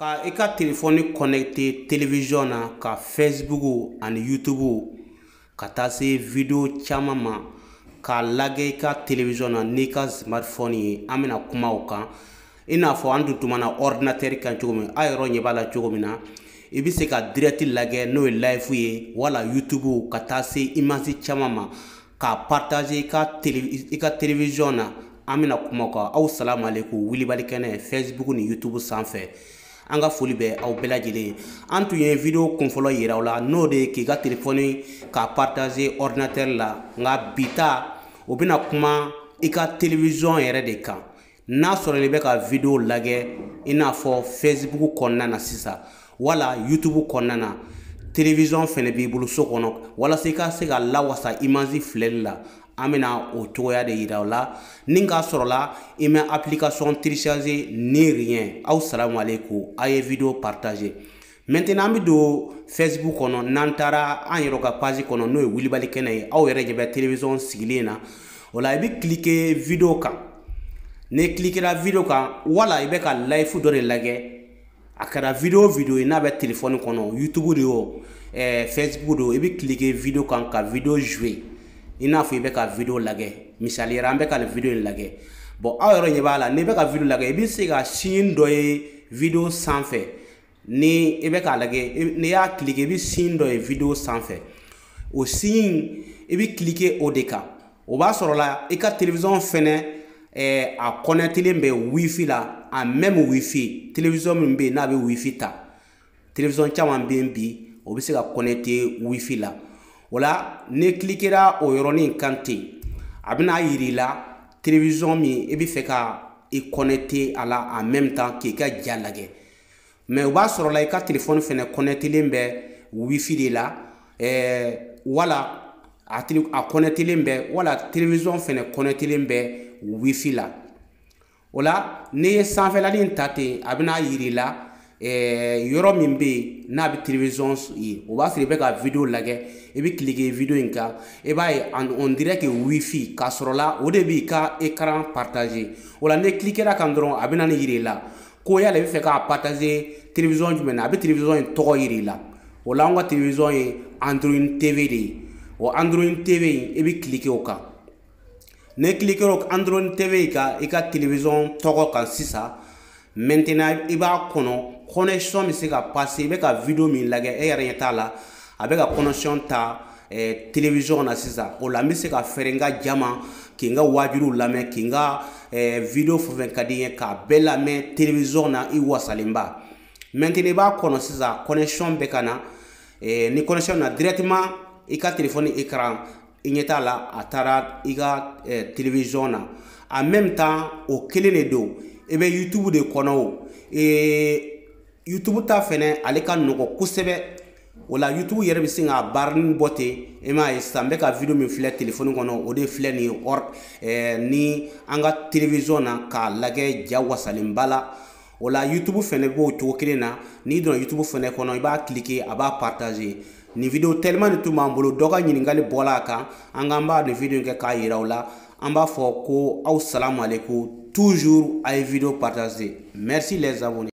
ka i ka telefɔni kɔnɛkite televiziyɔn na ka fesibuku ani yutubu ka taa se wideyo caaman ma k'a lagɛ i ka televiziyɔn na n'i ka smartphone ye an bena kuma o kan i n'a fɔ an dun tumana ɔrdinatɛri kan cogo min a yɔrɔ ɲɛ b'a la cogo min na i be se ka dirɛti lagɛ n'o ye layifu ye wala yutubu ka taa se imansi caaman ma k'a partaze i ka televiziyɔn na an bena kuma o kan aw salamu alekum wilibali facebook ni youtube san an ka foli bɛ aw bɛɛ lajɛlen ye an tun ye video kunfɔlɔ yira aw la n'o de ye k'i ka telefɔni k'a partager ordinateur la nka bi ta o bɛna kuma i ka television yɛrɛ de kan n'a sɔrɔ i bɛ ka video lajɛ i n'a fɔ facebook kɔnɔna na sisan wala youtube kɔnɔna na television fɛnɛ b'i bolo so kɔnɔ walasa i ka se ka lawasa image filɛli la an bɛna o cogoya de yira aw la ni k'a sɔrɔla i mɛ application télécharger ni rien aw salamualeku a ye video partager maintenant an bɛ don facebook kɔnɔ n'an taara an yɛrɛ ka page kɔnɔ n'o ye wilibali kɛnɛ ye aw yɛrɛ ɲɛ bɛ sigilen na o la i bɛ cliquer video kan n'i cliquera video kan wala i bɛ ka live dɔ de lajɛ a kɛra video video ye n'a bɛ telefɔni kɔnɔ youtube de o ɛɛ facebook de o i bɛ cliquer video kan ka video jouer i n'a fɔ i bɛ ka video lagɛ misaliyara an bɛ ka nin video in lagɛ bɔn aw yɛrɛ ɲɛ b'a la n'i bɛ ka video lagɛ i bɛ se ka sin dɔ ye video sanfɛ ni i bɛ k'a lagɛ n'i y'a kilike i bɛ sin dɔ ye video sanfɛ o sin i bɛ kilike o de kan o b'a sɔrɔ la i ka television fɛnɛ ɛɛ a kɔnɛtilen bɛ wifi la a mɛmu wifi television min bɛ yen n'a bɛ wifi ta television caman bɛ yen bi o bɛ se ka kɔnɛte wifi la. o la n'i o yɔrɔnin kan ten a bɛna yiri la television min i bɛ fɛ ka i connecter a la en même temps k'i ka ja lajɛ mais o b'a sɔrɔ la i ka telefɔni fɛnɛ connectelen bɛ wifi de la ɛɛ wala a tele a connectelen bɛ wala television fɛnɛ connectelen bɛ wifi la o la n'i ye sanfɛlanin ta ten a bɛna yiri la. Eh, yɔrɔ min bɛ yen n'a bɛ television ye o b'a sɔrɔ i bɛ ka video lajɛ i bɛ kilike video in kan i b'a ye on dirait que wifi k'a sɔrɔ la o de b'i ka écran partager o la n'i e kilikɛra kan dɔrɔn a bɛ na ni yira i la ko yala i bɛ fɛ k'a partager television jumɛn na a bɛ television in tɔgɔ yira i la o la an ka television ye android tv de ye o android tv in i bɛ kilike o kan n'i e kilikɛra o android tv in kan i ka television tɔgɔ kan sisan maintenant i b'a kɔnɔ connexion bɛ se ka passe i bɛ ka video min lagɛ e yɛrɛ ɲɛ t'a la a bɛ ka connexion ta eh, télévision na sisan o la n bɛ se ka fɛɛrɛ n ka jama k'i n ka waajuluw lamɛn k'i n ka eh, video fɛn fɛn ka di n ye k'a bɛɛ lamɛn télévision na i wasalenba maintenant i b'a kɔnɔ sisan connexion bɛ ka na eh, ni connexion na directement i ka téléphone écran i ɲɛ t'a la a taara i ka eh, télévision na en même temps o kelen de don i bɛ youtube de kɔnɔ o ee youtube ta fɛnɛ ale ka nɔgɔn kosɛbɛ o la youtube yɛrɛ bɛ se k'a baarinin bɔ ten i m'a ye sisan n bɛ ka video min filɛ telefɔni kɔnɔ o de filɛ nin ye or ɛɛ ni an ka television na k'a lajɛ ja wasalenba la o la youtube fɛnɛ b'o cogo kelen na n'i donna youtube fɛnɛ kɔnɔ i b'a cliquer a b'a partager nin video tellement de tun b'an bolo dɔ ka ɲininkali bɔla a kan an k'an b'a nin video in kɛ k'a yira aw la En bas fɔ au salam toujours à vidéo vidéos partagées. merci les abonnés